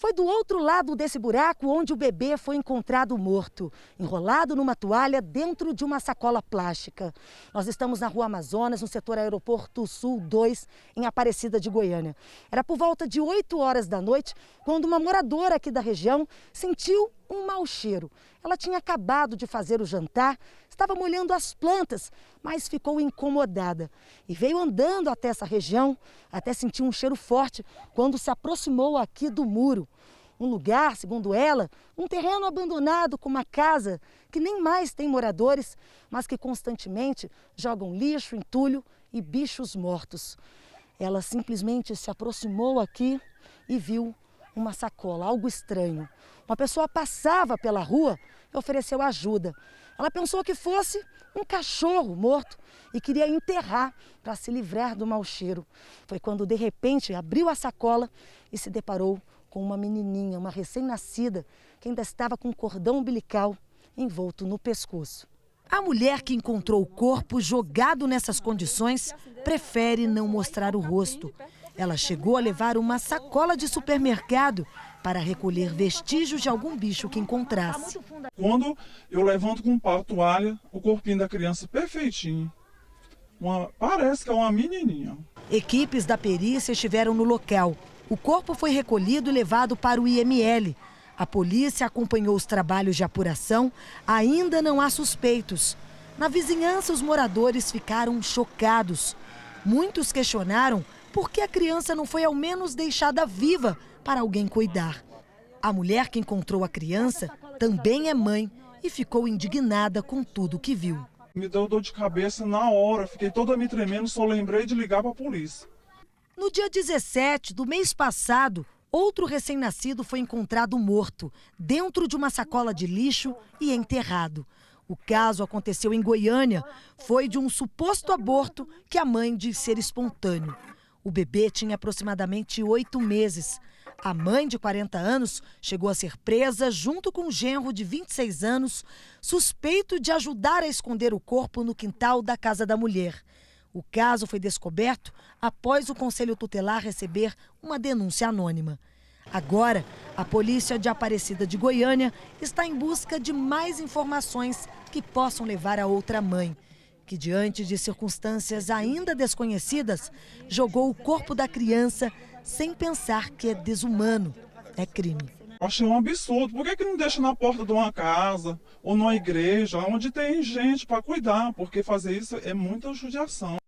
Foi do outro lado desse buraco onde o bebê foi encontrado morto, enrolado numa toalha dentro de uma sacola plástica. Nós estamos na Rua Amazonas, no setor Aeroporto Sul 2, em Aparecida de Goiânia. Era por volta de 8 horas da noite quando uma moradora aqui da região sentiu um mau cheiro. Ela tinha acabado de fazer o jantar, estava molhando as plantas, mas ficou incomodada e veio andando até essa região, até sentir um cheiro forte quando se aproximou aqui do muro. Um lugar, segundo ela, um terreno abandonado com uma casa que nem mais tem moradores, mas que constantemente jogam lixo, entulho e bichos mortos. Ela simplesmente se aproximou aqui e viu uma sacola, algo estranho. Uma pessoa passava pela rua e ofereceu ajuda. Ela pensou que fosse um cachorro morto e queria enterrar para se livrar do mau cheiro. Foi quando de repente abriu a sacola e se deparou com uma menininha, uma recém-nascida, que ainda estava com um cordão umbilical envolto no pescoço. A mulher que encontrou o corpo jogado nessas condições prefere não mostrar o rosto. Ela chegou a levar uma sacola de supermercado para recolher vestígios de algum bicho que encontrasse. Quando eu levanto com um toalha, o corpinho da criança perfeitinho. Uma, parece que é uma menininha. Equipes da perícia estiveram no local. O corpo foi recolhido e levado para o IML. A polícia acompanhou os trabalhos de apuração. Ainda não há suspeitos. Na vizinhança, os moradores ficaram chocados. Muitos questionaram por que a criança não foi ao menos deixada viva para alguém cuidar? A mulher que encontrou a criança também é mãe e ficou indignada com tudo que viu. Me deu dor de cabeça na hora, fiquei toda me tremendo, só lembrei de ligar para a polícia. No dia 17 do mês passado, outro recém-nascido foi encontrado morto, dentro de uma sacola de lixo e enterrado. O caso aconteceu em Goiânia, foi de um suposto aborto que a mãe diz ser espontâneo. O bebê tinha aproximadamente oito meses. A mãe, de 40 anos, chegou a ser presa junto com um genro de 26 anos, suspeito de ajudar a esconder o corpo no quintal da casa da mulher. O caso foi descoberto após o conselho tutelar receber uma denúncia anônima. Agora, a polícia de Aparecida de Goiânia está em busca de mais informações que possam levar a outra mãe que, diante de circunstâncias ainda desconhecidas, jogou o corpo da criança sem pensar que é desumano, é crime. Achei um absurdo. Por que, que não deixa na porta de uma casa ou numa igreja, onde tem gente para cuidar? Porque fazer isso é muita judiação.